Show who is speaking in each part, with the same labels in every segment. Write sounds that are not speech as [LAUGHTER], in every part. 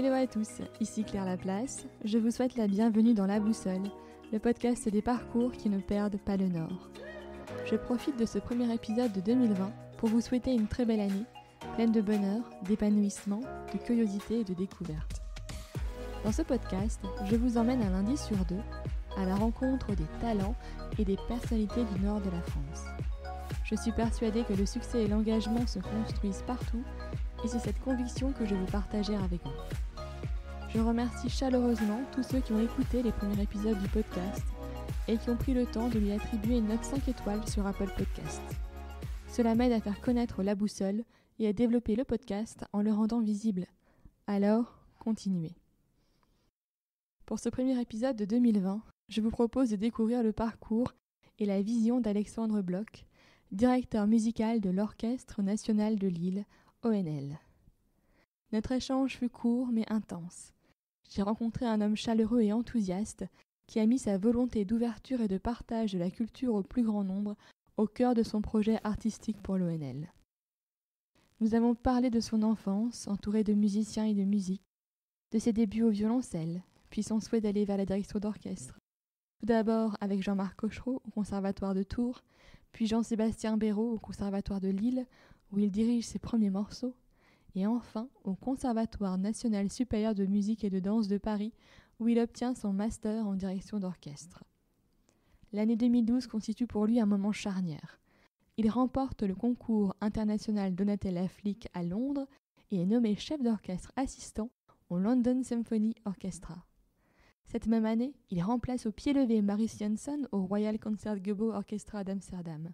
Speaker 1: Hello à tous, ici Claire Laplace. Je vous souhaite la bienvenue dans La Boussole, le podcast des parcours qui ne perdent pas le nord. Je profite de ce premier épisode de 2020 pour vous souhaiter une très belle année, pleine de bonheur, d'épanouissement, de curiosité et de découverte. Dans ce podcast, je vous emmène un lundi sur deux à la rencontre des talents et des personnalités du nord de la France. Je suis persuadée que le succès et l'engagement se construisent partout et c'est cette conviction que je veux partager avec vous. Je remercie chaleureusement tous ceux qui ont écouté les premiers épisodes du podcast et qui ont pris le temps de lui attribuer une note 5 étoiles sur Apple Podcast. Cela m'aide à faire connaître la boussole et à développer le podcast en le rendant visible. Alors, continuez. Pour ce premier épisode de 2020, je vous propose de découvrir le parcours et la vision d'Alexandre Bloch, directeur musical de l'Orchestre national de Lille, ONL. Notre échange fut court mais intense j'ai rencontré un homme chaleureux et enthousiaste qui a mis sa volonté d'ouverture et de partage de la culture au plus grand nombre au cœur de son projet artistique pour l'ONL. Nous avons parlé de son enfance, entourée de musiciens et de musique, de ses débuts au violoncelle, puis son souhait d'aller vers la direction d'orchestre. Tout d'abord avec Jean-Marc Cochereau au Conservatoire de Tours, puis Jean-Sébastien Béraud au Conservatoire de Lille, où il dirige ses premiers morceaux, et enfin au Conservatoire national supérieur de musique et de danse de Paris, où il obtient son master en direction d'orchestre. L'année 2012 constitue pour lui un moment charnière. Il remporte le concours international Donatella Flick à Londres et est nommé chef d'orchestre assistant au London Symphony Orchestra. Cette même année, il remplace au pied levé Maris Janssen au Royal Concertgebouw Orchestra d'Amsterdam.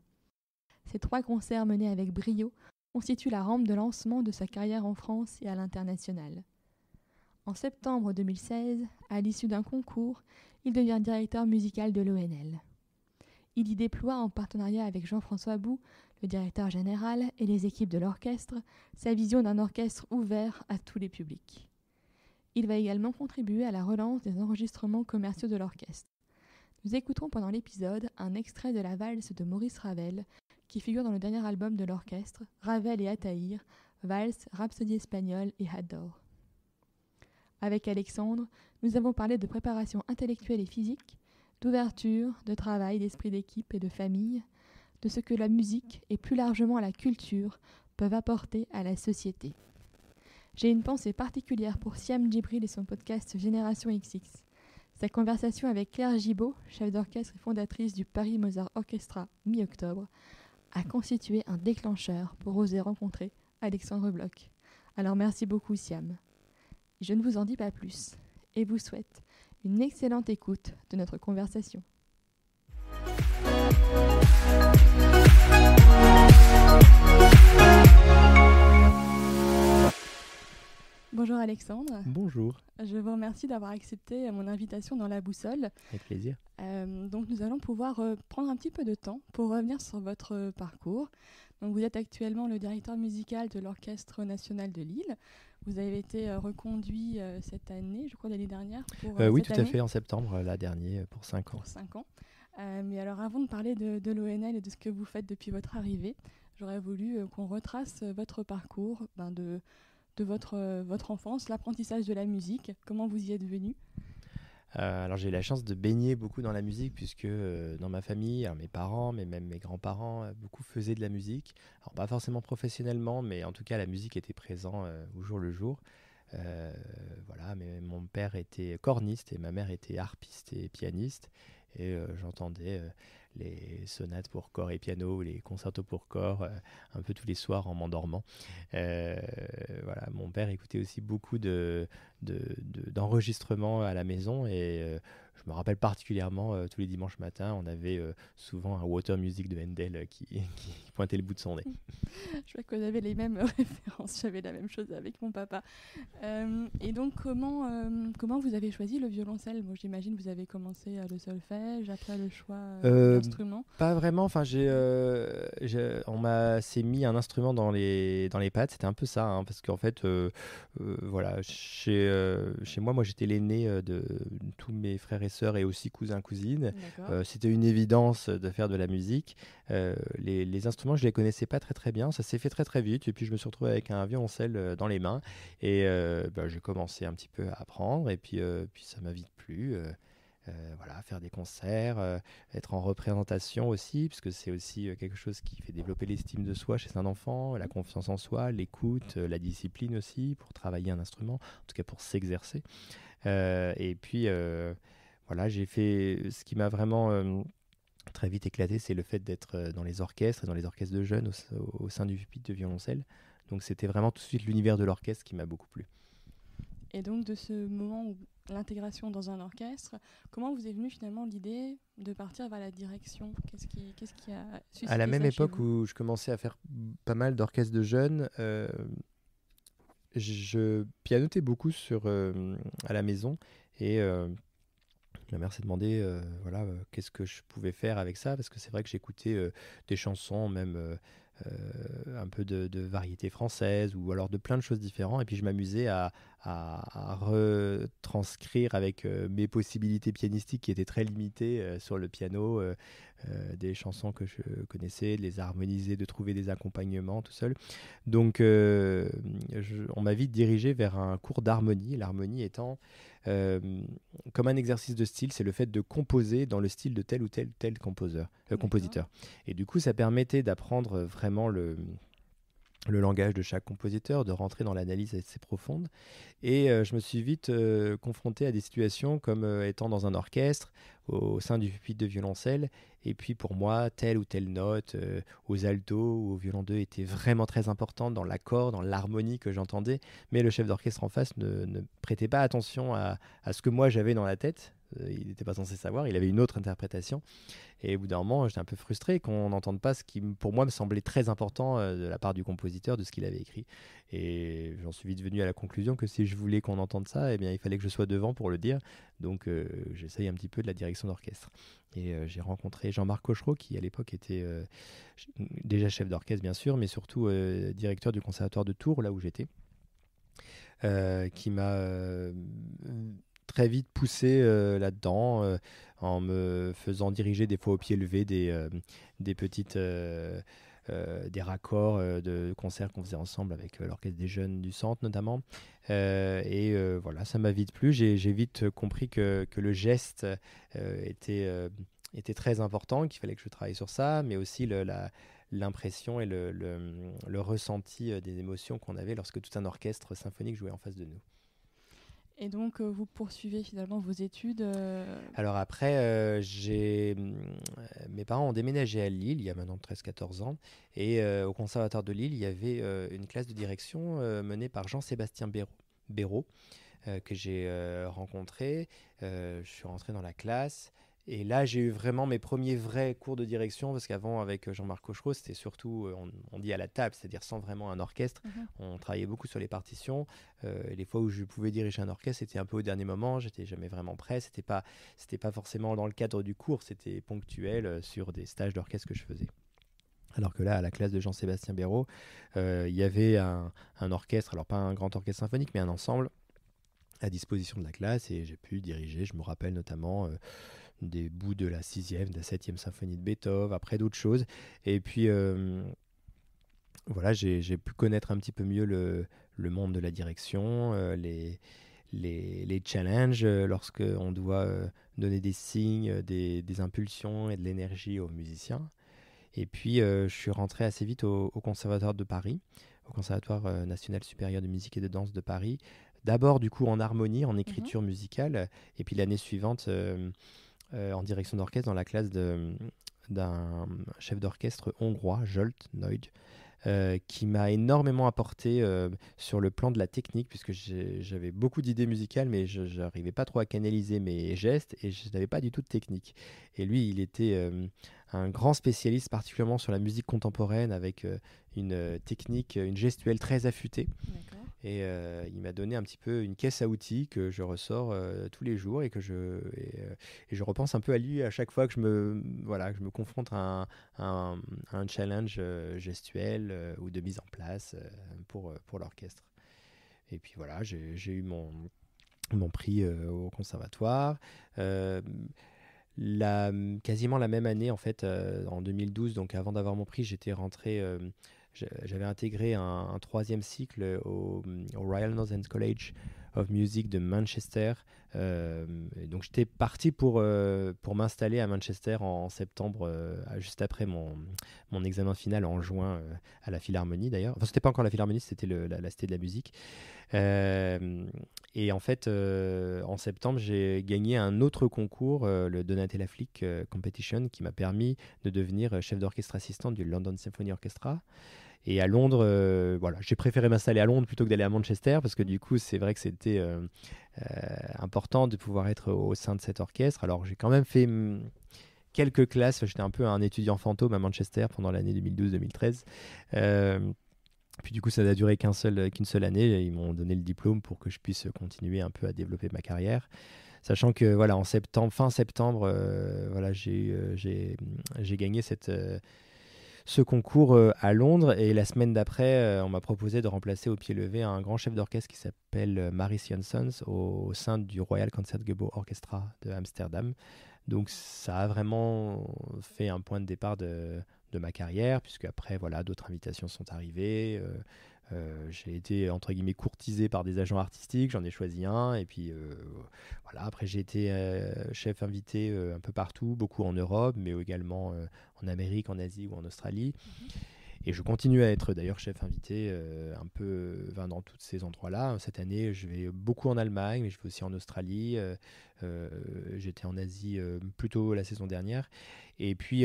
Speaker 1: Ces trois concerts menés avec brio constitue la rampe de lancement de sa carrière en France et à l'international. En septembre 2016, à l'issue d'un concours, il devient directeur musical de l'ONL. Il y déploie en partenariat avec Jean-François Bou, le directeur général et les équipes de l'orchestre, sa vision d'un orchestre ouvert à tous les publics. Il va également contribuer à la relance des enregistrements commerciaux de l'orchestre. Nous écouterons pendant l'épisode un extrait de la valse de Maurice Ravel qui figure dans le dernier album de l'orchestre, Ravel et Ataïr, Vals, Rhapsodie espagnole et Hador. Avec Alexandre, nous avons parlé de préparation intellectuelle et physique, d'ouverture, de travail, d'esprit d'équipe et de famille, de ce que la musique et plus largement la culture peuvent apporter à la société. J'ai une pensée particulière pour Siam Djibril et son podcast Génération XX. Sa conversation avec Claire Gibault, chef d'orchestre et fondatrice du Paris Mozart Orchestra, mi-octobre, a constitué un déclencheur pour oser rencontrer Alexandre Bloch. Alors merci beaucoup Siam. Je ne vous en dis pas plus et vous souhaite une excellente écoute de notre conversation. Bonjour Alexandre. Bonjour. Je vous remercie d'avoir accepté mon invitation dans La Boussole. Avec plaisir. Euh, donc nous allons pouvoir euh, prendre un petit peu de temps pour revenir sur votre euh, parcours. Donc vous êtes actuellement le directeur musical de l'Orchestre national de Lille. Vous avez été reconduit cette année, je crois l'année dernière. oui, tout à fait, en
Speaker 2: septembre, la dernière, pour 5 ans. Pour
Speaker 1: 5 ans. mais alors avant de parler de, l'ONL et de ce que vous faites depuis votre arrivée, j'aurais voulu qu'on retrace votre parcours ben, de de votre, euh, votre enfance, l'apprentissage de la musique, comment vous y êtes venu
Speaker 2: euh, alors j'ai eu la chance de baigner beaucoup dans la musique puisque euh, dans ma famille, mes parents, mais même mes grands-parents, beaucoup faisaient de la musique. Alors pas forcément professionnellement, mais en tout cas la musique était présente au jour le jour. voilà, mais mon père était corniste et ma mère était harpiste et pianiste et j'entendais les sonates pour corps et piano, les concertos pour corps, euh, un peu tous les soirs en m'endormant. Euh, voilà, mon père écoutait aussi beaucoup de d'enregistrements à la maison et euh, je me rappelle particulièrement euh, tous les dimanches matins, on avait euh, souvent un Water Music de Handel euh, [LAUGHS] qui, pointait le bout de son nez.
Speaker 1: [LAUGHS] je vois qu'on avait les mêmes [LAUGHS] références, j'avais la même chose avec mon papa. et donc, comment, comment vous avez choisi le violoncelle Moi, bon, J'imagine vous avez commencé à le solfège, après le choix d'instrument
Speaker 2: Pas vraiment, enfin, j'ai, on m'a c'est mis un instrument dans les, dans les pattes, c'était un peu ça, hein, parce qu'en fait, voilà, chez, chez moi, moi j'étais l'aîné de, de tous mes frères et et aussi cousin-cousine. Euh, c'était une évidence de faire de la musique. Euh, les, instruments, je les connaissais pas très très bien. Ça s'est fait très très vite. Et puis je me suis retrouvé avec un violoncelle euh, dans les mains. Et bah, j'ai commencé un petit peu à apprendre. Et puis, puis ça m'a vite plu. voilà, faire des concerts, être en représentation aussi, puisque c'est aussi quelque chose qui fait développer l'estime de soi chez un enfant, la confiance en soi, l'écoute, la discipline aussi, pour travailler un instrument, en tout cas pour s'exercer. et puis voilà, j'ai fait euh, ce qui m'a vraiment très vite éclaté, c'est le fait d'être euh, dans les orchestres et dans les orchestres de jeunes au, sein du pupitre de violoncelle. Donc c'était vraiment tout de suite l'univers de l'orchestre qui m'a beaucoup plu.
Speaker 1: Et donc de ce moment où l'intégration dans un orchestre, comment vous est venue finalement l'idée de partir vers la direction Qu'est-ce qui, a suscité À la même époque
Speaker 2: où je commençais à faire pas mal d'orchestres de jeunes, euh, je pianotais beaucoup sur, à la maison et Ma mère s'est demandé euh, voilà, euh, qu'est-ce que je pouvais faire avec ça, parce que c'est vrai que j'écoutais euh, des chansons, même un peu de, variété française, ou alors de plein de choses différentes, et puis je m'amusais à, à, retranscrire avec mes possibilités pianistiques qui étaient très limitées sur le piano, des chansons que je connaissais, les harmoniser, de trouver des accompagnements tout seul. Donc on m'a vite dirigé vers un cours d'harmonie, l'harmonie étant... Euh, comme un exercice de style, c'est le fait de composer dans le style de tel ou tel tel euh, compositeur. Et du coup, ça permettait d'apprendre vraiment le, langage de chaque compositeur, de rentrer dans l'analyse assez profonde. Et euh, je me suis vite confronté à des situations comme étant dans un orchestre, au sein du pupitre de violoncelle, et puis pour moi, telle ou telle note euh, aux altos ou au violon 2 était vraiment très importante dans l'accord, dans l'harmonie que j'entendais. Mais le chef d'orchestre en face ne, prêtait pas attention à, ce que moi j'avais dans la tête. Euh, il n'était pas censé savoir, il avait une autre interprétation. Et au bout d'un moment, j'étais un peu frustré qu'on n'entende pas ce qui, pour moi, me semblait très important euh, de la part du compositeur, de ce qu'il avait écrit. Et j'en suis vite venu à la conclusion que si je voulais qu'on entende ça, et eh bien, il fallait que je sois devant pour le dire. Donc euh, j'essaye un petit peu de la direction d'orchestre. Et euh, j'ai rencontré Jean-Marc Cochereau, qui à l'époque était euh, déjà chef d'orchestre, bien sûr, mais surtout directeur du conservatoire de Tours, là où j'étais, qui m'a très vite poussé là-dedans en me faisant diriger des fois au pied levé des, des petites euh, des raccords euh, de concerts qu'on faisait ensemble avec euh, l'Orchestre des Jeunes du Centre notamment. et voilà, ça m'a vite plu. J'ai vite compris que, le geste était, était très important, qu'il fallait que je travaille sur ça, mais aussi l'impression et le, ressenti des émotions qu'on avait lorsque tout un orchestre symphonique jouait en face de nous.
Speaker 1: Et donc, euh, vous poursuivez finalement vos études euh,
Speaker 2: Alors après, euh, mes parents ont déménagé à Lille il y a maintenant 13-14 ans. Et au Conservatoire de Lille, il y avait une classe de direction menée par Jean-Sébastien Béraud, que j'ai rencontré. je suis rentré dans la classe. Et là, j'ai eu vraiment mes premiers vrais cours de direction, parce qu'avant, avec euh, Jean-Marc Cochereau, c'était surtout, euh, on, dit à la table, c'est-à-dire sans vraiment un orchestre. Mhm. On travaillait beaucoup sur les partitions. Euh, les fois où je pouvais diriger un orchestre, c'était un peu au dernier moment, j'étais jamais vraiment prêt. C'était pas, pas forcément dans le cadre du cours, c'était ponctuel sur des stages d'orchestre que je faisais. Alors que là, à la classe de Jean-Sébastien Béraud, il y avait un, un orchestre, alors pas un grand orchestre symphonique, mais un ensemble à disposition de la classe et j'ai pu diriger, je me rappelle notamment des bouts de la 6e, de la 7e symphonie de Beethoven, après d'autres choses. Et puis, euh, voilà, j'ai pu connaître un petit peu mieux le, monde de la direction, euh, les, les, les, challenges euh, doit donner des signes, des, impulsions et de l'énergie aux musiciens. Et puis, je suis rentré assez vite au, Conservatoire de Paris, au Conservatoire national supérieur de musique et de danse de Paris. D'abord, du coup, en harmonie, en mmh écriture musicale. Et puis, l'année suivante, euh, en direction d'orchestre dans la classe d'un chef d'orchestre hongrois, Jolt Noyd, euh, qui m'a énormément apporté euh, sur le plan de la technique, puisque j'avais beaucoup d'idées musicales, mais je n'arrivais pas trop à canaliser mes gestes et je n'avais pas du tout de technique. Et lui, il était un grand spécialiste, particulièrement sur la musique contemporaine, avec euh, une euh, technique, une gestuelle très affûtée. Et euh, il m'a donné un petit peu une caisse à outils que je ressors tous les jours et que je et, je repense un peu à lui à chaque fois que je me voilà que je me confronte à un, un challenge gestuel ou de mise en place pour pour l'orchestre. Et puis voilà, j'ai eu mon mon prix au conservatoire. Mm, quasiment la même année, en fait, euh, en 2012, donc avant d'avoir mon prix, j'étais rentré, euh, j'avais intégré un, troisième cycle au, mm, au Royal Northern College of Music de Manchester. Euh, donc j'étais parti pour, euh, pour m'installer à Manchester en, septembre, euh, juste après mon, examen final en juin à la Philharmonie d'ailleurs. Enfin, c'était pas encore la Philharmonie, c'était la, la, Cité de la Musique. et en fait, en septembre, j'ai gagné un autre concours, le Donatella Flick Competition, qui m'a permis de devenir chef d'orchestre assistant du London Symphony Orchestra. Et à Londres, euh, voilà, j'ai préféré m'installer à Londres plutôt que d'aller à Manchester parce que du coup, c'est vrai que c'était euh, euh, important de pouvoir être au sein de cet orchestre. Alors, j'ai quand même fait hum, quelques classes. J'étais un peu un étudiant fantôme à Manchester pendant l'année 2012-2013. puis du coup, ça n'a duré qu'une seul, qu'une seule année. Ils m'ont donné le diplôme pour que je puisse continuer un peu à développer ma carrière sachant que voilà en septembre fin septembre voilà j'ai hum, j'ai gagné cette ce concours euh, à Londres. Et la semaine d'après, euh, on m'a proposé de remplacer au pied levé un grand chef d'orchestre qui s'appelle euh, Maris Jansons au, sein du Royal Concertgebouw Orchestra de Amsterdam. Donc ça a vraiment fait un point de départ de, de ma carrière, puisque après, voilà, d'autres invitations sont arrivées. Euh, j'ai été entre guillemets courtisé par des agents artistiques, j'en ai choisi un et puis euh, voilà. Après j'ai été euh, chef invité un peu partout, beaucoup en Europe, mais également en Amérique, en Asie ou en Australie. Mhm. Et je continue à être d'ailleurs chef invité un peu dans tous ces endroits-là. Cette année, je vais beaucoup en Allemagne, mais je vais aussi en Australie. J'étais en Asie plutôt la saison dernière. Et puis,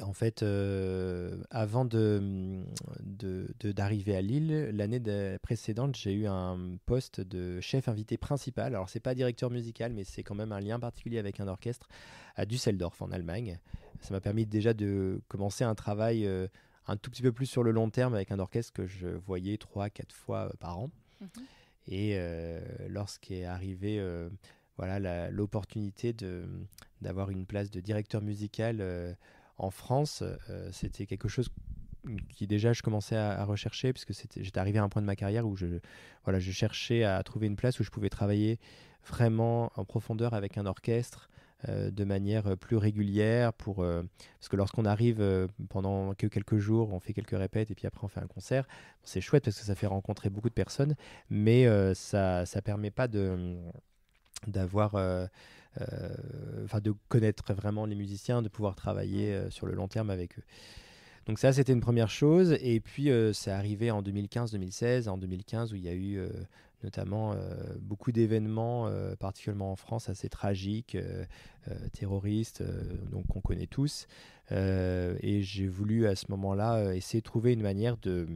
Speaker 2: en fait, euh, avant d'arriver mm, de, de, à Lille, l'année précédente, j'ai eu un poste de chef invité principal. Alors, c'est pas directeur musical, mais c'est quand même un lien particulier avec un orchestre à Düsseldorf, en Allemagne. Ça m'a permis déjà de commencer un travail euh, un tout petit peu plus sur le long terme avec un orchestre que je voyais trois, quatre fois euh, par an. Mm-hmm. Et lorsqu'est arrivée voilà l'opportunité d'avoir une place de directeur musical en France, euh, c'était quelque chose qui déjà je commençais à, rechercher puisque j'étais arrivé à un point de ma carrière où je, voilà, je cherchais à trouver une place où je pouvais travailler vraiment en profondeur avec un orchestre euh, de manière plus régulière pour euh, parce que lorsqu'on arrive pendant que quelques jours on fait quelques répètes et puis après on fait un concert c'est chouette parce que ça fait rencontrer beaucoup de personnes mais ça ça permet pas de d'avoir euh, enfin de connaître vraiment les musiciens, de pouvoir travailler euh, sur le long terme avec eux. Donc ça, c'était une première chose. Et puis, euh, c'est arrivé en 2015-2016, en 2015 où il y a eu notamment beaucoup d'événements, particulièrement en France, assez tragiques, terroristes, donc qu'on connaît tous. et j'ai voulu à ce moment-là essayer de trouver une manière de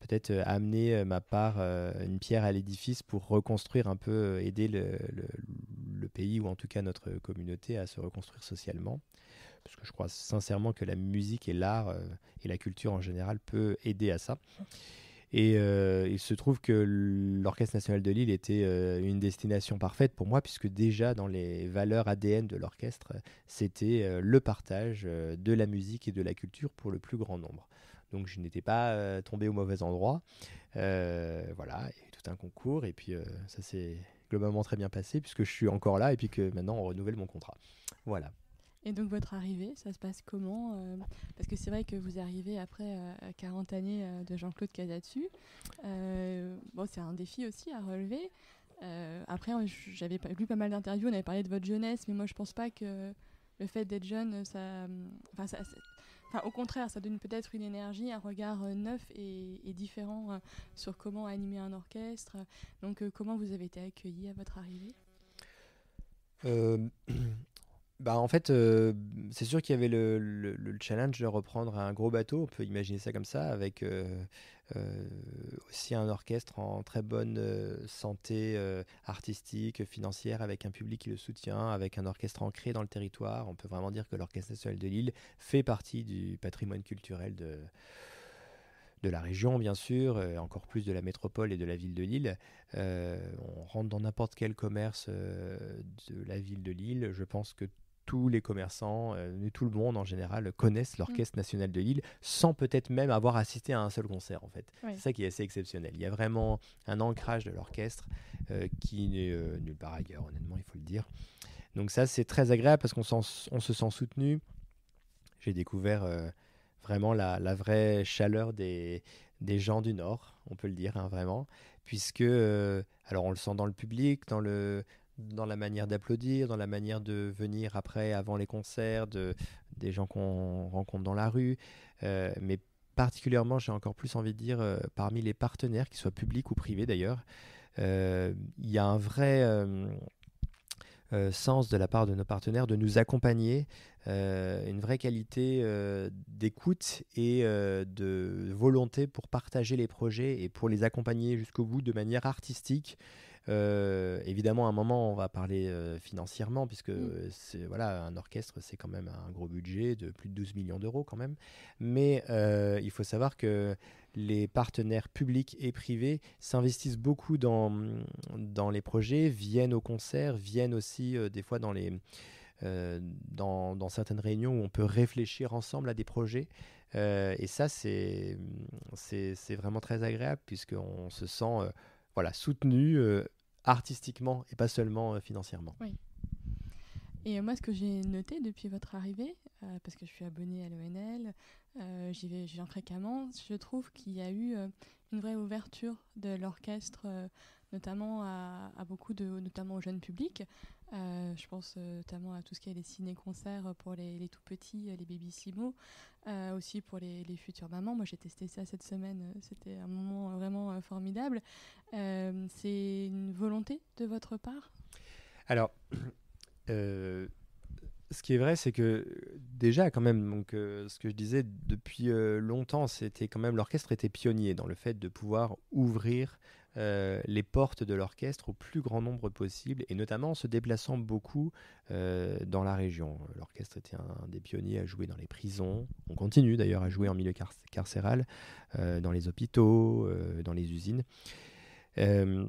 Speaker 2: peut-être euh, amener euh, ma part euh, une pierre à l'édifice pour reconstruire un peu, aider le, pays ou en tout cas notre communauté à se reconstruire socialement. Parce que je crois sincèrement que la musique et l'art et la culture en général peut aider à ça. Et il se trouve que l'Orchestre national de Lille était une destination parfaite pour moi, puisque déjà dans les valeurs ADN de l'orchestre, c'était le partage de la musique et de la culture pour le plus grand nombre. Donc je n'étais pas euh, tombé au mauvais endroit. Euh, voilà, il y a eu tout un concours et puis euh, ça s'est globalement très bien passé puisque je suis encore là et puis que maintenant on renouvelle mon contrat. Voilà.
Speaker 1: Et donc votre arrivée, ça se passe comment Parce que c'est vrai que vous arrivez après 40 années de Jean-Claude Euh, bon, c'est un défi aussi à relever. après, j'avais lu pas mal d'interviews, on avait parlé de votre jeunesse, mais moi je pense pas que le fait d'être jeune, ça, hum, enfin, ça, au contraire, ça donne peut-être une énergie, un regard euh, neuf et, et différent euh, sur comment animer un orchestre. Donc, euh, comment vous avez été accueilli à votre arrivée
Speaker 2: [CLEARS THROAT] Bah en fait, euh, c'est sûr qu'il y avait le, challenge de reprendre un gros bateau, on peut imaginer ça comme ça, avec euh, euh, aussi un orchestre en très bonne santé artistique, financière, avec un public qui le soutient, avec un orchestre ancré dans le territoire. On peut vraiment dire que l'Orchestre national de Lille fait partie du patrimoine culturel de, de la région, bien sûr, et encore plus de la métropole et de la ville de Lille. on rentre dans n'importe quel commerce de la ville de Lille. Je pense que tous les commerçants, euh, tout le monde en général connaissent mm. l'Orchestre national de Lille sans peut-être même avoir assisté à un seul concert en fait. C'est ça qui est assez exceptionnel. Il y a vraiment un ancrage de l'orchestre euh, qui n'est euh, nulle part ailleurs, honnêtement, il faut le dire. Donc ça, c'est très agréable parce qu'on se sent soutenu. J'ai découvert vraiment la, vraie chaleur des, gens du Nord, on peut le dire hein, vraiment, puisque, alors on le sent dans le public, dans le dans la manière d'applaudir, dans la manière de venir après, avant les concerts, des gens qu'on rencontre dans la rue. Euh, mais particulièrement, j'ai encore plus envie de dire, euh, parmi les partenaires, qu'ils soient publics ou privés d'ailleurs, euh, il y a un vrai sens de la part de nos partenaires de nous accompagner, une vraie qualité d'écoute et de volonté pour partager les projets et pour les accompagner jusqu'au bout de manière artistique euh, évidemment, à un moment, on va parler euh, financièrement, puisque mm. c'est voilà, un orchestre, c'est quand même un gros budget de plus de 12 millions d'euros quand même. Mais euh, il faut savoir que les partenaires publics et privés s'investissent beaucoup dans, dans les projets, viennent au concert, viennent aussi des fois dans les... Dans, certaines réunions où on peut réfléchir ensemble à des projets. et ça, c'est vraiment très agréable puisqu'on se sent voilà, soutenu, artistiquement et pas seulement euh, financièrement.
Speaker 1: Oui. Et euh, moi, ce que j'ai noté depuis votre arrivée, euh, parce que je suis abonnée à l'ONL, j'y vais, fréquemment, je trouve qu'il y a eu une vraie ouverture de l'orchestre, notamment à, à, beaucoup de, notamment au jeune public, euh, je pense euh, notamment à tout ce qui est des ciné-concerts pour les, tout-petits, les euh, baby-simo, aussi pour les, futures mamans. Moi, j'ai testé ça cette semaine. C'était un moment vraiment formidable. c'est une volonté de votre part
Speaker 2: Alors, [CLEARS THROAT] ce qui est vrai, c'est que déjà, quand même, donc, ce que je disais depuis longtemps, c'était quand même l'orchestre était pionnier dans le fait de pouvoir ouvrir euh, les portes de l'orchestre au plus grand nombre possible, et notamment en se déplaçant beaucoup euh, dans la région. L'orchestre était un, des pionniers à jouer dans les prisons, on continue d'ailleurs à jouer en milieu carcéral, euh, dans les hôpitaux, dans les usines. je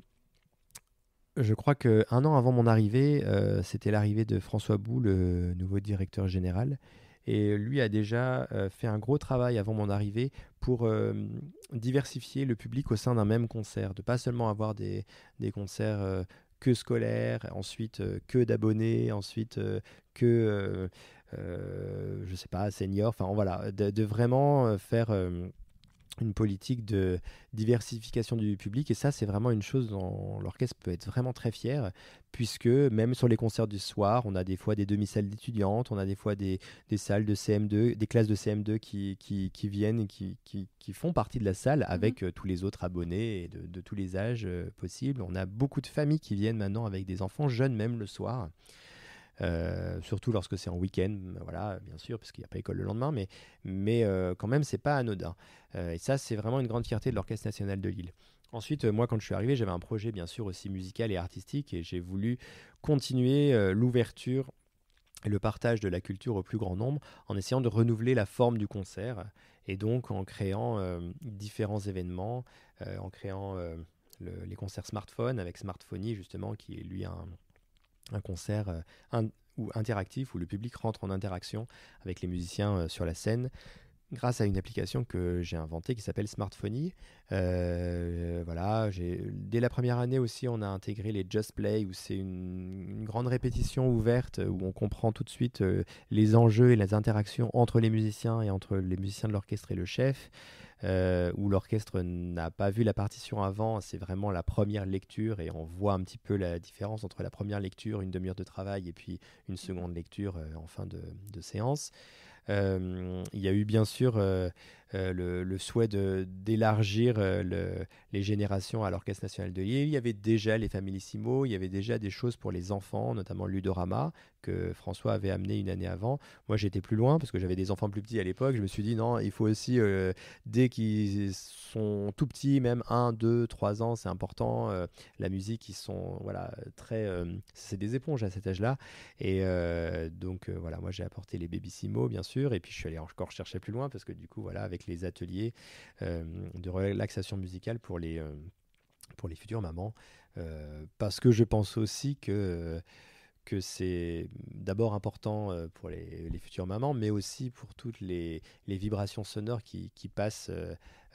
Speaker 2: crois qu'un an avant mon arrivée, c'était l'arrivée de François Bou, le nouveau directeur général, et lui a déjà euh, fait un gros travail avant mon arrivée pour euh, diversifier le public au sein d'un même concert, de pas seulement avoir des, concerts euh, que scolaires, ensuite que d'abonnés, ensuite que, je je sais pas, seniors, enfin voilà, de vraiment faire une politique de diversification du public. Et ça, c'est vraiment une chose dont l'orchestre peut être vraiment très fier, puisque même sur les concerts du soir, on a des fois des demi-salles d'étudiantes, on a des fois des, salles de CM2, des classes de CM2 qui, viennent et qui, font partie de la salle mhm. avec euh, tous les autres abonnés et de, tous les âges euh, possibles. On a beaucoup de familles qui viennent maintenant avec des enfants jeunes, même le soir. Euh, surtout lorsque c'est en week-end, voilà, bien sûr, parce qu'il n'y a pas école le lendemain, mais, mais euh, quand même, c'est pas anodin. Euh, et ça, c'est vraiment une grande fierté de l'Orchestre national de Lille. Ensuite, moi, quand je suis arrivé, j'avais un projet, bien sûr, aussi musical et artistique, et j'ai voulu continuer l'ouverture et le partage de la culture au plus grand nombre en essayant de renouveler la forme du concert et donc en créant différents événements, en créant les concerts smartphone avec Smartphony justement qui est lui un, un concert euh, ou interactif où le public rentre en interaction avec les musiciens euh, sur la scène grâce à une application que j'ai inventée qui s'appelle Smartphony. Euh, voilà, dès la première année aussi, on a intégré les Just Play, où c'est une, grande répétition ouverte, où on comprend tout de suite les enjeux et les interactions entre les musiciens et entre les musiciens de l'orchestre et le chef. Euh, où l'orchestre n'a pas vu la partition avant, c'est vraiment la première lecture et on voit un petit peu la différence entre la première lecture, une demi-heure de travail et puis une seconde lecture euh, en fin de, de séance. Euh, il y a eu bien sûr euh, le, souhait d'élargir euh, les générations à l'Orchestre national de Lille. Il y avait déjà les Familissimo, il y avait déjà des choses pour les enfants, notamment Ludorama, que François avait amené une année avant. Moi, j'étais plus loin parce que j'avais des enfants plus petits à l'époque. Je me suis dit, non, il faut aussi, euh, dès qu'ils sont tout petits, même 1, 2, 3 ans, c'est important. la musique, ils sont voilà, très. c'est des éponges à cet âge-là. Et donc, voilà, moi, j'ai apporté les Simo, bien sûr. Et puis, je suis allé encore chercher plus loin parce que, du coup, voilà, avec les ateliers euh, de relaxation musicale pour les, euh, pour les futures mamans. Euh, parce que je pense aussi que que c'est d'abord important pour les, les, futures mamans, mais aussi pour toutes les, les vibrations sonores qui, qui passent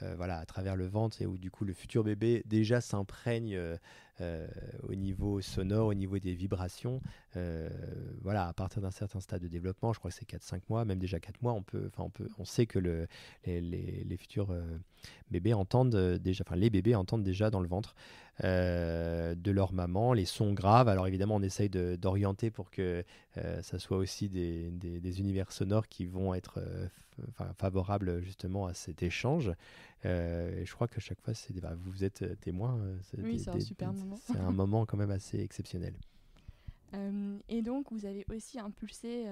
Speaker 2: euh, voilà, à travers le ventre et où du coup le futur bébé déjà s'imprègne euh, euh, au niveau sonore, au niveau des vibrations. voilà, à partir d'un certain stade de développement, je crois que c'est 4-5 mois, même déjà 4 mois, on, peut, on, sait que les, futurs bébés entendent déjà, les bébés entendent déjà dans le ventre euh, de leur maman, les sons graves. Alors évidemment, on essaye d'orienter pour que euh, ça soit aussi des, univers sonores qui vont être euh, favorables justement à cet échange. et je crois que chaque fois, c'est, bah, vous êtes témoin. Oui, c'est un super moment. C'est un moment quand même assez exceptionnel.
Speaker 1: [LAUGHS] et donc, vous avez aussi impulsé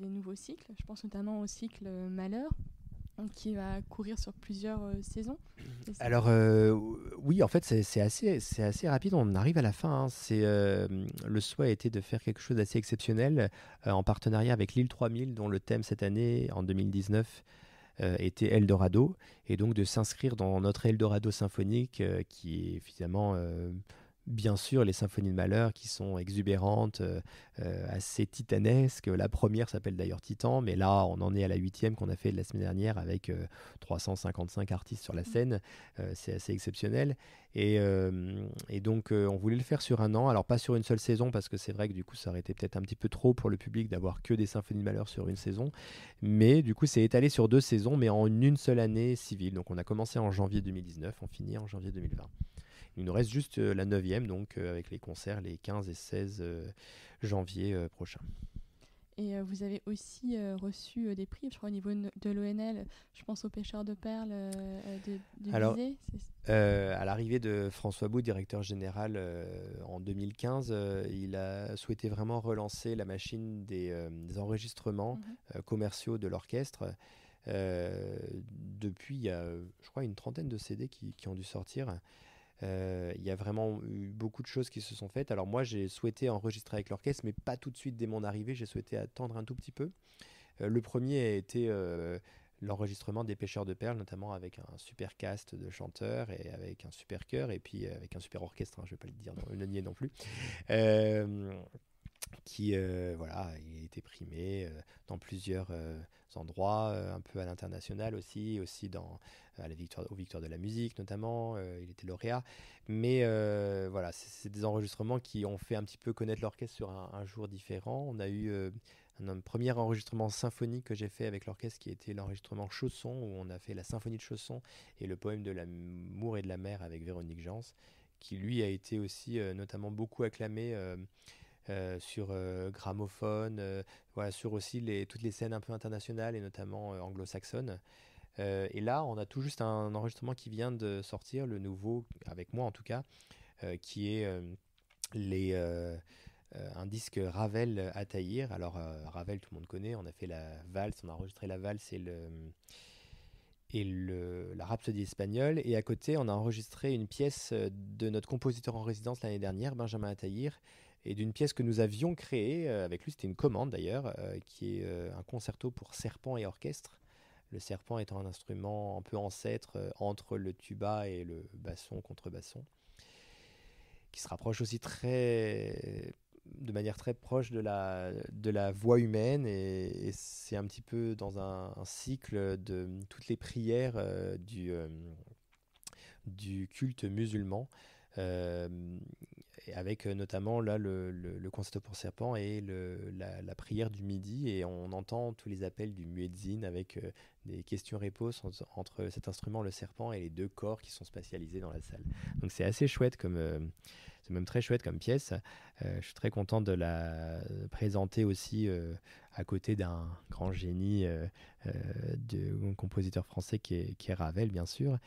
Speaker 1: des nouveaux cycles. Je pense notamment au cycle Malheur, qui va courir sur plusieurs euh, saisons. Alors
Speaker 2: euh, oui, en fait, c'est assez, assez rapide. On arrive à la fin. Hein. Euh, le souhait était de faire quelque chose d'assez exceptionnel en partenariat avec l'île 3000, dont le thème cette année, en 2019, était Eldorado, et donc de s'inscrire dans notre Eldorado symphonique, qui est finalement bien sûr les symphonies de Malheur qui sont exubérantes, euh, euh, assez titanesques. La première s'appelle d'ailleurs Titan, mais là on en est à la huitième qu'on a fait la semaine dernière avec 355 euh, artistes sur la mmh. scène. c'est assez exceptionnel. Et, et donc on voulait le faire sur un an, alors pas sur une seule saison parce que c'est vrai que du coup ça aurait été peut-être un petit peu trop pour le public d'avoir que des symphonies de Malheur sur une saison. Mais du coup c'est étalé sur deux saisons, mais en une seule année civile. Donc on a commencé en janvier 2019, on finit en janvier 2020. Il nous reste juste euh, la 9e, donc euh, avec les concerts les 15 et 16 euh, janvier prochains.
Speaker 1: Et vous avez aussi reçu des prix, je crois, au niveau de l'ONL. Je pense aux pêcheurs de perles de, Alors,
Speaker 2: à l'arrivée de François Bou, directeur général en 2015, il a souhaité vraiment relancer la machine des, enregistrements mhm. commerciaux de l'orchestre. depuis, il y a, je crois, une trentaine de CD qui, qui ont dû sortir. Euh, il y a vraiment eu beaucoup de choses qui se sont faites. Alors moi, j'ai souhaité enregistrer avec l'orchestre, mais pas tout de suite dès mon arrivée. J'ai souhaité attendre un tout petit peu. Euh, le premier a été euh, l'enregistrement des Pêcheurs de Perles, notamment avec un super cast de chanteurs et avec un super chœur et puis avec un super orchestre, hein, je ne vais pas le dire, non, le nier non plus. qui voilà, a été primé dans plusieurs endroits, euh, un peu à l'international aussi, aussi dans, à la victoire, aux victoires de la musique notamment, euh, il était lauréat. Mais euh, voilà, c'est des enregistrements qui ont fait un petit peu connaître l'orchestre sur un, jour différent. On a eu un premier enregistrement symphonique que j'ai fait avec l'orchestre qui était l'enregistrement Chausson où on a fait la symphonie de Chausson et le poème de l'amour et de la mer avec Véronique Jans qui lui a été aussi notamment beaucoup acclamé euh, sur euh, Gramophone, euh, sur aussi toutes les scènes un peu internationales et notamment anglo-saxonnes. et là, on a tout juste un enregistrement qui vient de sortir, le nouveau, avec moi en tout cas, qui est un disque Ravel à Taïr, Alors Ravel, tout le monde connaît. On a fait la valse, on a enregistré la valse et la rhapsodie espagnole. Et à côté, on a enregistré une pièce de notre compositeur en résidence l'année dernière, Benjamin Ataïr et d'une pièce que nous avions créée euh, avec lui. C'était une commande d'ailleurs, euh, qui est euh, un concerto pour serpent et orchestre. Le serpent étant un instrument un peu ancêtre entre le tuba et le basson, contre basson, qui se rapproche aussi très de manière très proche de la, de la voix humaine et, c'est un petit peu dans un, cycle de toutes les prières du, du culte musulman avec euh, notamment là le, le, pour serpent et la, prière du midi. Et on entend tous les appels du muezzin avec euh, des questions-réponses entre cet instrument, le serpent, et les deux corps qui sont spatialisés dans la salle. Donc c'est assez chouette comme, euh, c'est même très chouette comme pièce. je suis très content de la présenter aussi à côté d'un grand génie de compositeur français qui est Ravel, bien sûr.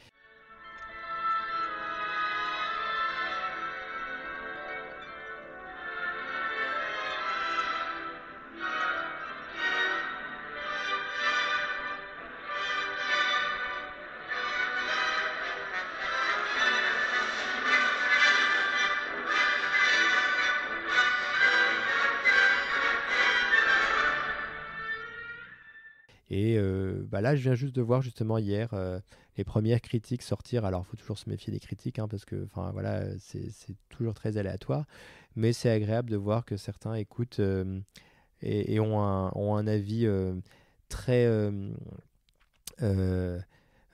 Speaker 2: Bah là, je viens juste de voir justement hier euh, les premières critiques sortir. Alors, il faut toujours se méfier des critiques hein, parce que, enfin, voilà, c'est toujours très aléatoire. Mais c'est agréable de voir que certains écoutent euh, et, ont, un, avis euh, très.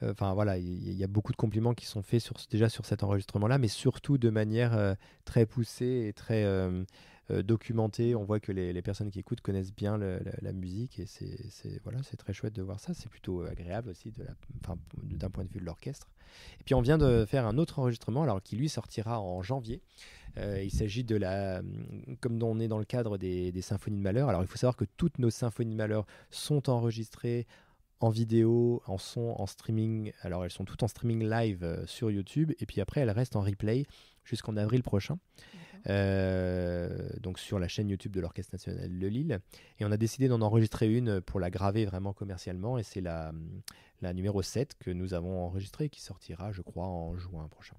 Speaker 2: Enfin voilà, il y, a beaucoup de compliments qui sont faits sur, déjà sur cet enregistrement-là, mais surtout de manière très poussée et très euh, documenté. On voit que les, personnes qui écoutent connaissent bien la, musique et c'est voilà, très chouette de voir ça. C'est plutôt euh, agréable aussi d'un point de vue de l'orchestre. Et puis on vient de faire un autre enregistrement, alors qui lui sortira en janvier. Euh, il s'agit de la, hum, comme on est dans le cadre des, des, symphonies de malheur. Alors il faut savoir que toutes nos symphonies de malheur sont enregistrées en vidéo, en son, en streaming. Alors elles sont toutes en streaming live sur YouTube et puis après elles restent en replay jusqu'en avril prochain. Euh, donc sur la chaîne YouTube de l'Orchestre national de Lille. Et on a décidé d'en enregistrer une pour la graver vraiment commercialement. Et c'est la, la numéro 7 que nous avons enregistrée qui sortira, je crois, en juin prochain.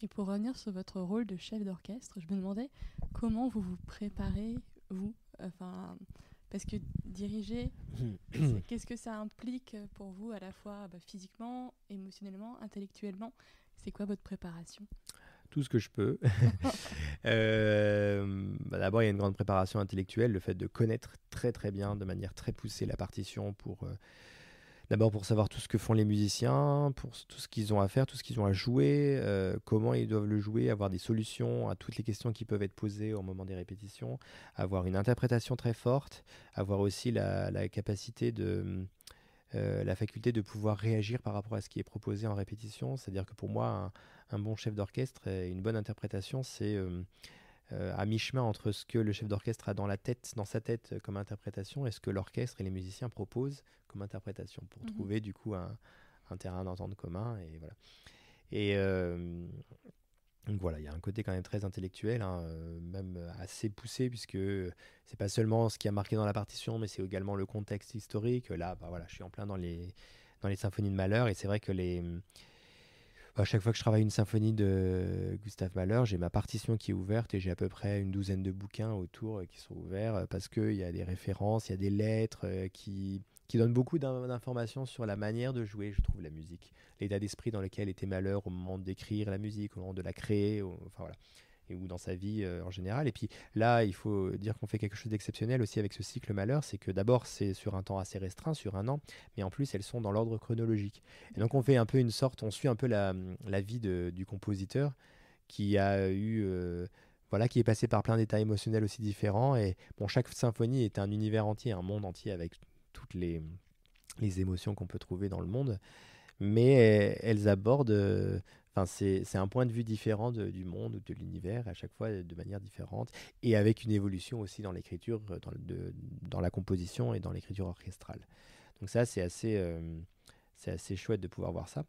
Speaker 1: Et pour revenir sur votre rôle de chef d'orchestre, je me demandais comment vous vous préparez, vous, enfin, parce que diriger, [COUGHS] qu'est-ce que ça implique pour vous à la fois bah, physiquement, émotionnellement, intellectuellement C'est quoi votre préparation
Speaker 2: tout ce que je peux. [LAUGHS] Euh, bah, d'abord, il y a une grande préparation intellectuelle, le fait de connaître très très bien, de manière très poussée, la partition pour... Euh, d'abord pour savoir tout ce que font les musiciens, pour tout ce qu'ils ont à faire, tout ce qu'ils ont à jouer, euh, comment ils doivent le jouer, avoir des solutions à toutes les questions qui peuvent être posées au moment des répétitions, avoir une interprétation très forte, avoir aussi la, capacité de... la faculté de pouvoir réagir par rapport à ce qui est proposé en répétition. C'est-à-dire que pour moi, un bon chef d'orchestre et une bonne interprétation, c'est euh, euh, à mi-chemin entre ce que le chef d'orchestre a dans, la tête, dans sa tête euh, comme interprétation et ce que l'orchestre et les musiciens proposent comme interprétation pour mmh trouver du coup un, terrain d'entente commun. Et voilà. Et donc voilà, il y a un côté quand même très intellectuel, hein, même assez poussé, puisque c'est pas seulement ce qui a marqué dans la partition, mais c'est également le contexte historique. Là, bah voilà, je suis en plein dans les, dans les symphonies de malheur et c'est vrai que les à chaque fois que je travaille une symphonie de Gustave Mahler, j'ai ma partition qui est ouverte et j'ai à peu près une douzaine de bouquins autour euh, qui sont ouverts euh, parce qu'il y a des références, il y a des lettres euh, qui, donnent beaucoup d'informations sur la manière de jouer, je trouve, la musique. L'état d'esprit dans lequel était Mahler au moment d'écrire la musique, au moment de la créer. Enfin voilà ou dans sa vie euh, en général. Et puis là, il faut dire qu'on fait quelque chose d'exceptionnel aussi avec ce cycle malheur, c'est que d'abord c'est sur un temps assez restreint, sur un an, mais en plus elles sont dans l'ordre chronologique. Et donc on fait un peu une sorte, on suit un peu la, la vie du compositeur qui a eu euh, voilà, qui est passé par plein d'états émotionnels aussi différents. Et bon, chaque symphonie est un univers entier, un monde entier avec toutes les, les émotions qu'on peut trouver dans le monde. Mais elles abordent euh, Enfin, c'est un point de vue différent du monde ou de l'univers, à chaque fois euh, de manière différente, et avec une évolution aussi dans l'écriture, euh, dans, dans, la composition et dans l'écriture orchestrale. Donc ça, c'est assez, euh, assez chouette de pouvoir voir ça.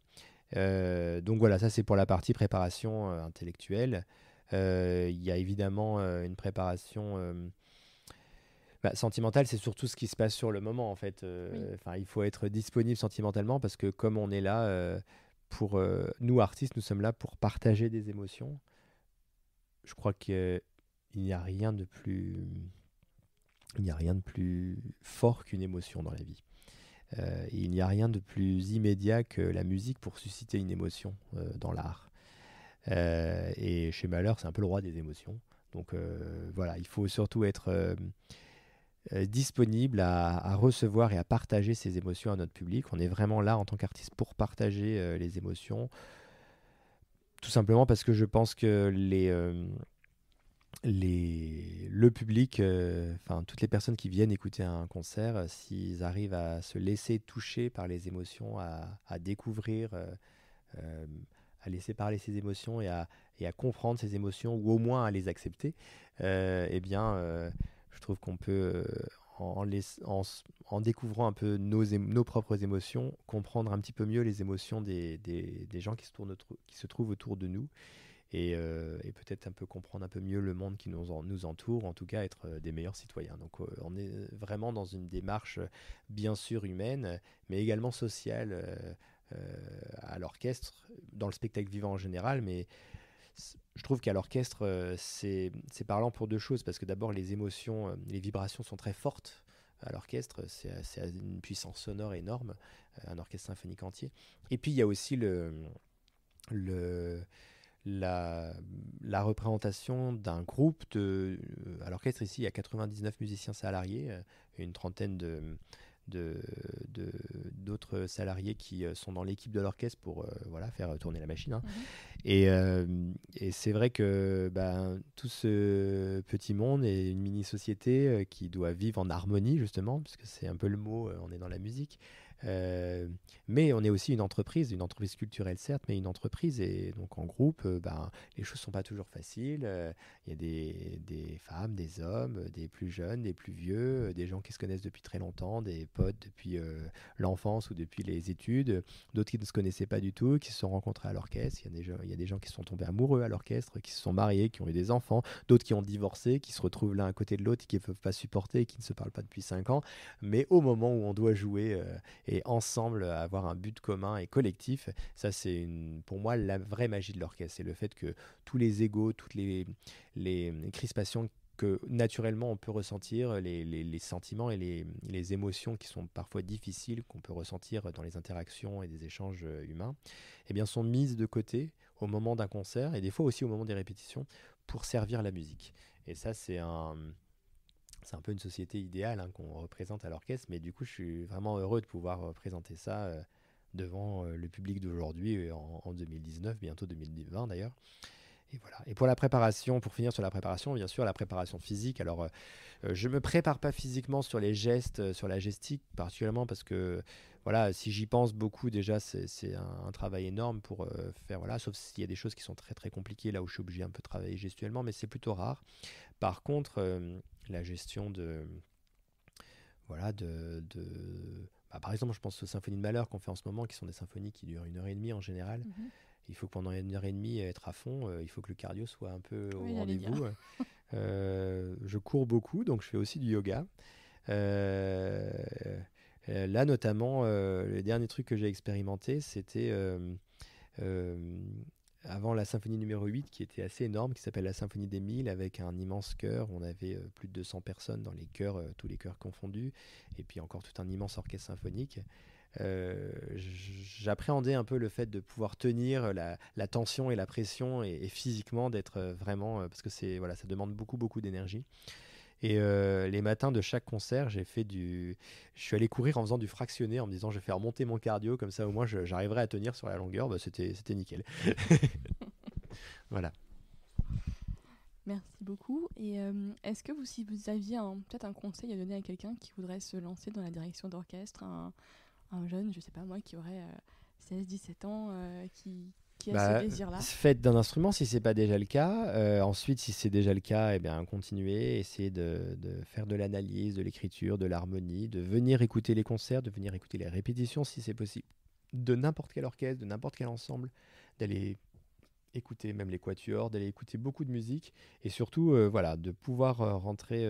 Speaker 2: donc voilà, ça c'est pour la partie préparation intellectuelle. Il y a évidemment une préparation... Bah, sentimentale, c'est surtout ce qui se passe sur le moment, en fait. Enfin, il faut être disponible sentimentalement parce que comme on est là, pour euh, nous artistes, nous sommes là pour partager des émotions. Je crois qu'il euh, n'y a rien de plus, il n'y a rien de plus fort qu'une émotion dans la vie. Euh, il n'y a rien de plus immédiat que la musique pour susciter une émotion dans l'art. et chez Malheur, c'est un peu le roi des émotions. Donc voilà, il faut surtout être euh, disponible à, recevoir et à partager ses émotions à notre public. On est vraiment là en tant qu'artiste pour partager euh, les émotions. Tout simplement parce que je pense que les, euh, les, le public, enfin toutes les personnes qui viennent écouter un concert, s'ils arrivent à se laisser toucher par les émotions, à, découvrir, à laisser parler ses émotions et à, et à, comprendre ses émotions ou au moins à les accepter, eh bien je trouve qu'on peut, euh, en, en, découvrant un peu nos, nos, propres émotions, comprendre un petit peu mieux les émotions des, gens qui se, qui se, trouvent autour de nous euh, et, peut-être un peu comprendre un peu mieux le monde qui nous, nous entoure, en tout cas être euh, des meilleurs citoyens. Donc on est vraiment dans une démarche bien sûr humaine, mais également sociale à l'orchestre, dans le spectacle vivant en général, mais je trouve qu'à l'orchestre, euh, c'est parlant pour deux choses, parce que d'abord, les émotions, euh, les vibrations sont très fortes à l'orchestre, c'est une puissance sonore énorme, euh, un orchestre symphonique entier. Et puis, il y a aussi le, le, la, la représentation d'un groupe. De, à l'orchestre, ici, il y a 99 musiciens salariés, une trentaine de d'autres de, d'autres salariés qui euh, sont dans l'équipe de l'orchestre pour euh, voilà, faire euh, tourner la machine. Hein. Mhm. Et, et c'est vrai que bah, tout ce petit monde est une mini-société qui doit vivre en harmonie, justement, puisque c'est un peu le mot, on est dans la musique. Euh, mais on est aussi une entreprise, une entreprise culturelle certes, mais une entreprise. Et donc en groupe, euh, ben, les choses ne sont pas toujours faciles. Euh, il y a des, femmes, des hommes, des plus jeunes, des plus vieux, des gens qui se connaissent depuis très longtemps, des potes depuis l'enfance ou depuis les études, d'autres qui ne se connaissaient pas du tout, qui se sont rencontrés à l'orchestre. Il, y a des gens, y des gens qui sont tombés amoureux à l'orchestre, qui se sont mariés, qui ont eu des enfants, d'autres qui ont divorcé, qui se retrouvent l'un à côté de l'autre, qui ne peuvent pas supporter, qui ne se parlent pas depuis 5 ans. Mais au moment où on doit jouer et et ensemble avoir un but commun et collectif. Ça, c'est pour moi la vraie magie de l'orchestre. C'est le fait que tous les égaux, toutes les, les crispations que naturellement on peut ressentir, les, les, les sentiments et les, les, émotions qui sont parfois difficiles, qu'on peut ressentir dans les interactions et des échanges humains, eh bien, sont mises de côté au moment d'un concert et des fois aussi au moment des répétitions pour servir la musique. Et ça, c'est un, c'est un peu une société idéale hein, qu'on représente à l'orchestre, mais du coup, je suis vraiment heureux de pouvoir euh, présenter ça euh, devant euh, le public d'aujourd'hui en, 2019, bientôt 2020 d'ailleurs. Et voilà. Et pour la préparation, pour finir sur la préparation, bien sûr, la préparation physique. Alors, je je me prépare pas physiquement sur les gestes, sur la gestique particulièrement, parce que voilà, si j'y pense beaucoup déjà, c'est un, travail énorme pour faire, voilà, sauf s'il y a des choses qui sont très très compliquées, là où je suis obligé un peu de travailler gestuellement, mais c'est plutôt rare. Par contre, la gestion de. Voilà, de. Bah, par exemple, je pense aux symphonies de malheur qu'on fait en ce moment, qui sont des symphonies qui durent une heure et demie en général. Mhm. Il faut que pendant une heure et demie, être à fond, euh, il faut que le cardio soit un peu au rendez-vous. Euh, euh, je cours beaucoup, donc je fais aussi du yoga. là, notamment, le dernier truc que j'ai expérimenté, c'était avant la symphonie numéro 8 qui était assez énorme, qui s'appelle la symphonie des mille, avec un immense chœur. On avait euh, plus de 200 personnes dans les chœurs, euh, tous les chœurs confondus, et puis encore tout un immense orchestre symphonique. Euh, j'appréhendais un peu le fait de pouvoir tenir la, tension et la pression et, et physiquement d'être vraiment parce que c'est voilà ça demande beaucoup beaucoup d'énergie. Et euh, les matins de chaque concert, j'ai fait du. Je suis allé courir en faisant du fractionné, en me disant je vais faire monter mon cardio, comme ça au moins j'arriverai à tenir sur la longueur. Bah, C'était nickel. [LAUGHS] [LAUGHS]
Speaker 1: voilà. Merci beaucoup. Et euh, est-ce que vous, si vous aviez peut-être un conseil à donner à quelqu'un qui voudrait se lancer dans la direction d'orchestre, un, jeune, je sais pas moi, qui aurait 16-17 euh, ans, qui, bah, ce
Speaker 2: Faites d'un instrument si ce n'est pas déjà le cas. Euh, ensuite, si c'est déjà le cas, eh bien, continuez, essayez de, faire de l'analyse, de l'écriture, de l'harmonie, de venir écouter les concerts, de venir écouter les répétitions si c'est possible, de n'importe quel orchestre, de n'importe quel ensemble, d'aller écouter même les quatuors, d'aller écouter beaucoup de musique et surtout, euh, voilà, de pouvoir euh, rentrer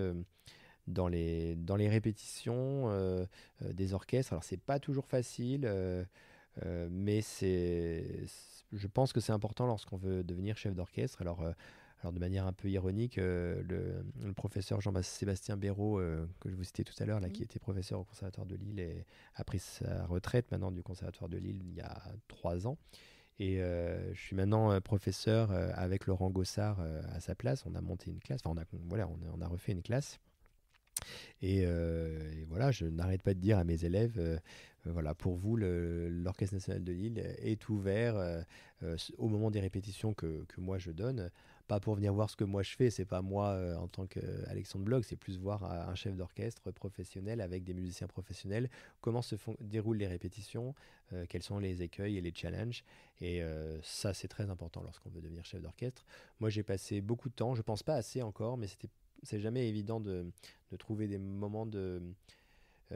Speaker 2: dans les, répétitions des orchestres. Alors, c'est pas toujours facile, mais c'est je pense que c'est important lorsqu'on veut devenir chef d'orchestre. Alors, euh, alors, de manière un peu ironique, euh, le, professeur Jean-Sébastien Béraud, euh, que je vous citais tout à l'heure, là, qui était professeur au Conservatoire de Lille et a pris sa retraite maintenant du Conservatoire de Lille il y a trois ans. Et je suis maintenant professeur avec Laurent Gossard à sa place. On a monté une classe, enfin, on a, voilà, on a, refait une classe. Et, voilà, je n'arrête pas de dire à mes élèves, euh, voilà, pour vous, l'Orchestre national de Lille est ouvert euh, euh, au moment des répétitions que, moi je donne, pas pour venir voir ce que moi je fais, c'est pas moi en tant qu'Alexandre Blog, c'est plus voir un chef d'orchestre professionnel avec des musiciens professionnels, comment se déroulent les répétitions, quels sont les écueils et les challenges. Et ça, c'est très important lorsqu'on veut devenir chef d'orchestre. Moi, j'ai passé beaucoup de temps, je pense pas assez encore, mais c'était c'est jamais évident de trouver des moments de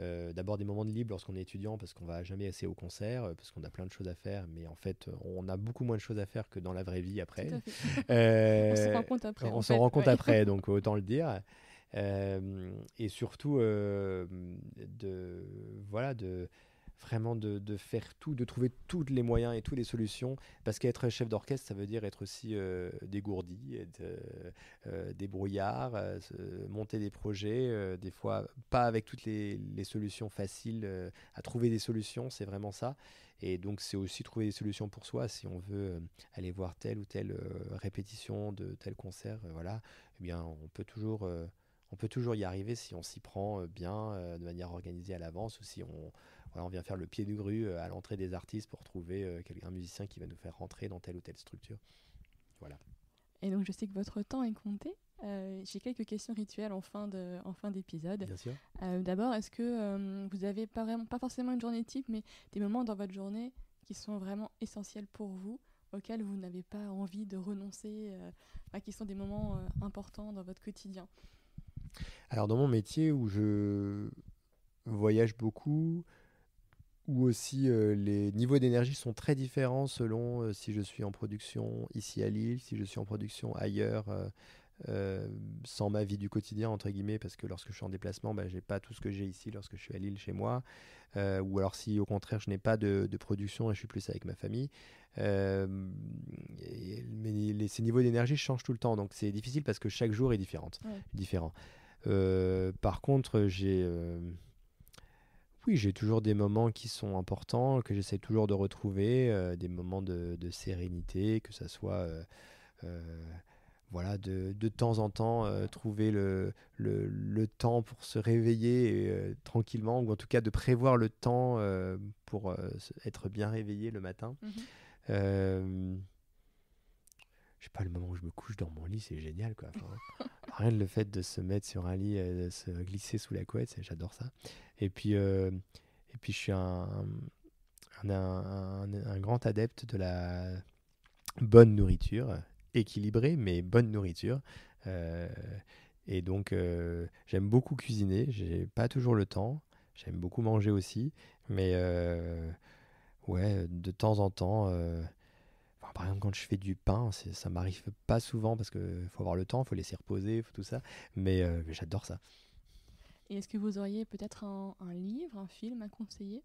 Speaker 2: euh, d'abord des moments de libre lorsqu'on est étudiant parce qu'on va jamais assez au concert, euh, parce qu'on a plein de choses à faire, mais en fait euh, on a beaucoup moins de choses à faire que dans la vraie vie après. [LAUGHS] on s'en rend compte après. On s'en rend compte après, [LAUGHS] donc autant le dire. et surtout de voilà de vraiment de, faire tout, de trouver tous les moyens et toutes les solutions. Parce qu'être chef d'orchestre, ça veut dire être aussi euh, dégourdi, être, euh, euh, débrouillard, monter des projets, des fois pas avec toutes les, solutions faciles, à trouver des solutions, c'est vraiment ça. Et donc c'est aussi trouver des solutions pour soi. Si on veut aller voir telle ou telle répétition de tel concert, voilà, eh bien on peut toujours on peut toujours y arriver si on s'y prend bien, de manière organisée à l'avance, ou si on, on vient faire le pied de grue euh, à l'entrée des artistes pour trouver euh, un musicien qui va nous faire rentrer dans telle ou telle structure. Voilà.
Speaker 1: Et donc je sais que votre temps est compté. Euh, j'ai quelques questions rituelles en fin en fin d'épisode. Bien sûr. D'abord, est-ce que vous avez pas, vraiment, pas forcément une journée type, mais des moments dans votre journée qui sont vraiment essentiels pour vous, auxquels vous n'avez pas envie de renoncer, qui sont des moments importants dans votre quotidien
Speaker 2: Alors dans mon métier où je voyage beaucoup, ou aussi euh, les niveaux d'énergie sont très différents selon euh, si je suis en production ici à Lille, si je suis en production ailleurs, euh, sans ma vie du quotidien, entre guillemets, parce que lorsque je suis en déplacement, ben bah, je n'ai pas tout ce que j'ai ici lorsque je suis à Lille chez moi, ou alors si au contraire je n'ai pas de, production et je suis plus avec ma famille. mais ces niveaux d'énergie changent tout le temps, donc c'est difficile parce que chaque jour est différente, différent. par contre, j'ai oui, j'ai toujours des moments qui sont importants, que j'essaie toujours de retrouver, euh, des moments de, sérénité, que ce soit, euh, euh, voilà, de, temps en temps, trouver le, temps pour se réveiller tranquillement, ou en tout cas de prévoir le temps pour être bien réveillé le matin. Mmh je sais pas, le moment où je me couche dans mon lit, c'est génial, quoi. [LAUGHS] rien le fait de se mettre sur un lit, et euh, de se glisser sous la couette, j'adore ça. Et puis, euh, et puis je suis un, un, grand adepte de la bonne nourriture, équilibrée, mais bonne nourriture. Euh, et donc, j'aime beaucoup cuisiner, j'ai pas toujours le temps, j'aime beaucoup manger aussi, mais ouais, de temps en temps par exemple, quand je fais du pain, ça m'arrive pas souvent parce qu'il faut avoir le temps, il faut laisser reposer, faut tout ça. Mais, euh, j'adore ça.
Speaker 1: Et est-ce que vous auriez peut-être un, livre, un film à conseiller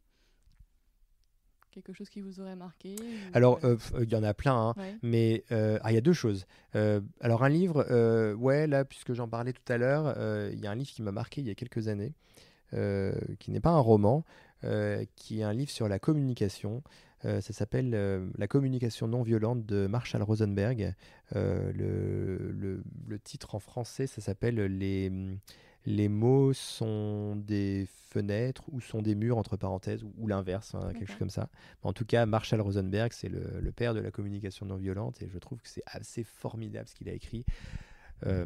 Speaker 1: Quelque chose qui vous aurait marqué Alors,
Speaker 2: euh, il y en a plein, hein. mais euh, ah, il y a deux choses. alors, un livre, ouais, là, puisque j'en parlais tout à l'heure, il y a un livre qui m'a marqué il y a quelques années, qui n'est pas un roman, qui est un livre sur la communication. Euh, ça s'appelle euh, La communication non violente de Marshall Rosenberg. Euh, le, titre en français, ça s'appelle hum, les, mots sont des fenêtres ou sont des murs, entre parenthèses, ou, l'inverse, hein, quelque chose comme ça. En tout cas, Marshall Rosenberg, c'est le, le, père de la communication non violente et je trouve que c'est assez formidable ce qu'il a écrit. Mmh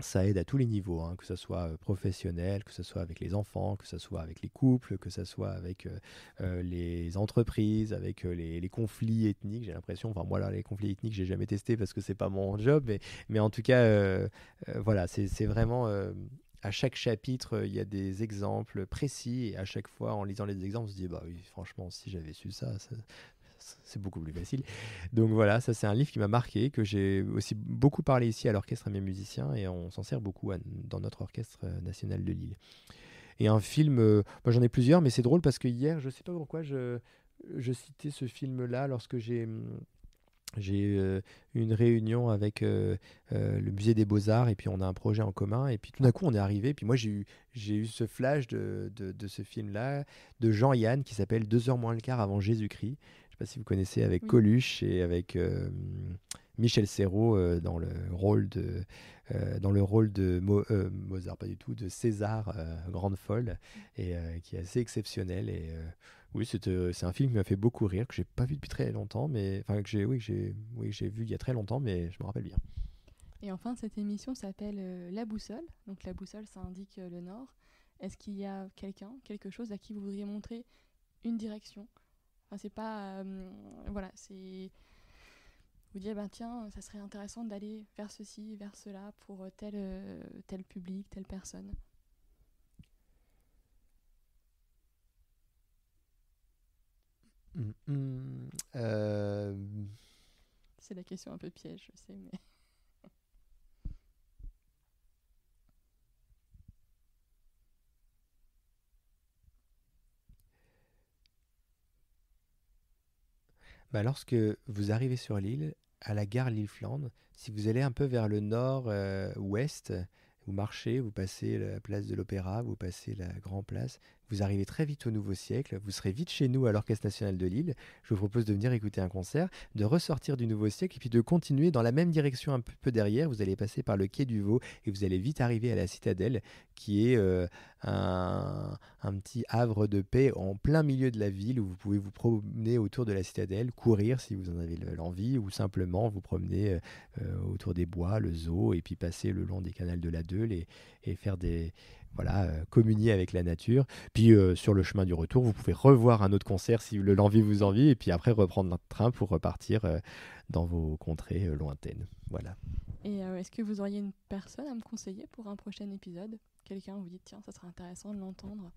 Speaker 2: ça aide à tous les niveaux, hein, que ce soit euh, professionnel, que ce soit avec les enfants, que ce soit avec les couples, que ce soit avec euh, euh, les entreprises, avec les, conflits ethniques. J'ai l'impression, enfin moi là, les conflits ethniques, j'ai jamais testé parce que c'est pas mon job, mais, mais en tout cas, voilà, c'est vraiment à chaque chapitre, il y a des exemples précis et à chaque fois, en lisant les exemples, on se dit bah oui, franchement, si j'avais su ça, ça, c'est beaucoup plus facile. Donc voilà, ça c'est un livre qui m'a marqué, que j'ai aussi beaucoup parlé ici à l'orchestre à mes musiciens et on s'en sert beaucoup dans notre orchestre euh, national de Lille. Et un film, euh, j'en ai plusieurs, mais c'est drôle parce que hier, je sais pas pourquoi, je, citais ce film-là lorsque j'ai j'ai euh, une réunion avec le musée des beaux-arts et puis on a un projet en commun et puis tout d'un coup on est arrivé et puis moi j'ai eu, j'ai eu ce flash de, de ce film-là de Jean-Yann qui s'appelle Deux heures moins le quart avant Jésus-Christ si vous connaissez, avec Coluche et avec euh, Michel Serrault euh, dans le rôle de, euh, dans le rôle de Mozart, pas du tout, de César, grande folle, et qui est assez exceptionnel. Et oui, c'est un film qui m'a fait beaucoup rire, que j'ai pas vu depuis très longtemps, mais enfin que j'ai oui, j'ai oui, j'ai vu il y a très longtemps, mais je me rappelle bien.
Speaker 1: Et enfin, cette émission s'appelle La Boussole. Donc la boussole, ça indique le nord. Est-ce qu'il y a quelqu'un, quelque chose à qui vous voudriez montrer une direction c'est pas. Euh, voilà, c'est. Vous dire, ben, tiens, ça serait intéressant d'aller vers ceci, vers cela pour euh, tel, euh, tel public, telle personne.
Speaker 2: Mm, mm,
Speaker 1: c'est la question un peu piège, je sais, mais.
Speaker 2: Bah, lorsque vous arrivez sur l'île, à la gare Lille-Flandre, si vous allez un peu vers le nord-ouest, euh, vous marchez, vous passez la place de l'Opéra, vous passez la Grand Place, vous arrivez très vite au nouveau siècle, vous serez vite chez nous à l'Orchestre national de Lille. Je vous propose de venir écouter un concert, de ressortir du nouveau siècle et puis de continuer dans la même direction un peu derrière. Vous allez passer par le quai du Vaux et vous allez vite arriver à la citadelle qui est euh, un, petit havre de paix en plein milieu de la ville où vous pouvez vous promener autour de la citadelle, courir si vous en avez l'envie ou simplement vous promener euh, euh, autour des bois, le zoo et puis passer le long des canals de la Deule et faire des voilà, euh, communier avec la nature. Puis euh, sur le chemin du retour, vous pouvez revoir un autre concert si l'envie vous envie, et puis après reprendre le train pour repartir euh, dans vos contrées lointaines. Voilà.
Speaker 1: Et est-ce que vous auriez une personne à me conseiller pour un prochain épisode Quelqu'un vous dit tiens, ça serait intéressant de l'entendre.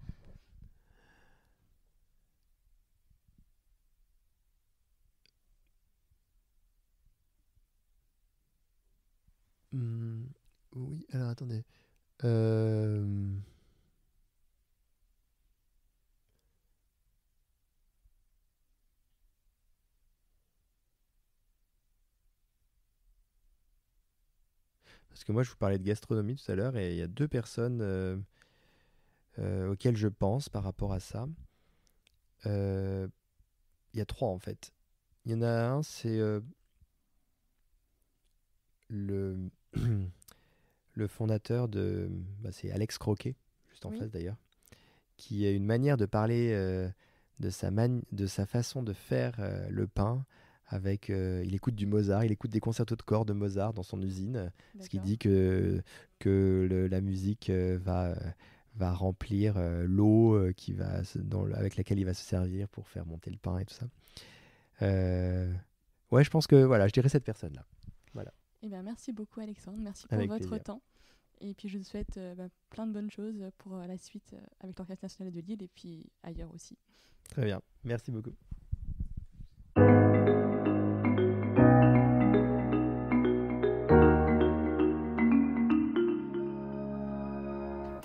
Speaker 2: Mmh, oui, alors attendez. Euh, Parce que moi, je vous parlais de gastronomie tout à l'heure et il y a deux personnes euh, euh, auxquelles je pense par rapport à ça. Il y a trois en fait. Il y en a un, c'est le [CLEARS THROAT] le fondateur de. Bah, c'est Alex Croquet, juste en face d'ailleurs, qui a une manière de parler euh, de, sa de sa façon de faire euh, le pain. Avec, euh, il écoute du Mozart, il écoute des concertos de corps de Mozart dans son usine, ce qui dit que, que la musique va, va remplir l'eau qui va dans, avec laquelle il va se servir pour faire monter le pain et tout ça. ouais, je pense que voilà, je dirais cette personne-là.
Speaker 1: Eh ben, merci beaucoup, Alexandre. Merci pour votre temps. Et puis, je vous souhaite euh, bah, plein de bonnes choses pour euh, la suite euh, avec l'Orchestre national de Lille et puis ailleurs aussi.
Speaker 2: Très bien. Merci beaucoup.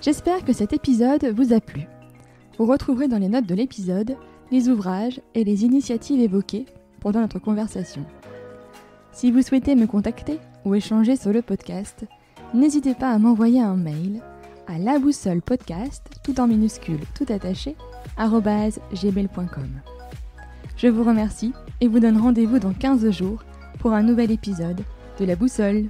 Speaker 1: J'espère que cet épisode vous a plu. Vous retrouverez dans les notes de l'épisode les ouvrages et les initiatives évoquées pendant notre conversation. Si vous souhaitez me contacter, ou échanger sur le podcast, n'hésitez pas à m'envoyer un mail à laboussolepodcast, tout en minuscule, tout attaché, gmail.com. Je vous remercie et vous donne rendez-vous dans 15 jours pour un nouvel épisode de La Boussole.